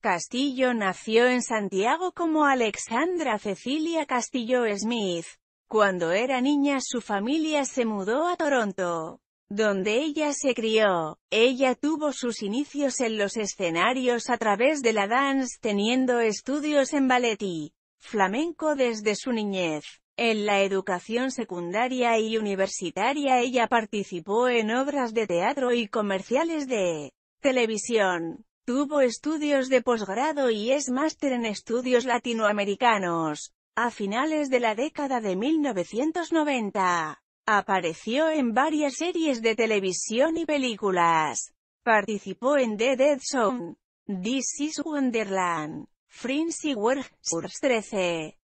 Castillo nació en Santiago como Alexandra Cecilia Castillo Smith. Cuando era niña su familia se mudó a Toronto, donde ella se crió. Ella tuvo sus inicios en los escenarios a través de la dance teniendo estudios en ballet y flamenco desde su niñez. En la educación secundaria y universitaria ella participó en obras de teatro y comerciales de televisión. Tuvo estudios de posgrado y es máster en estudios latinoamericanos. A finales de la década de 1990, apareció en varias series de televisión y películas. Participó en The Dead Zone, This is Wonderland, Frenzy Warriors 13,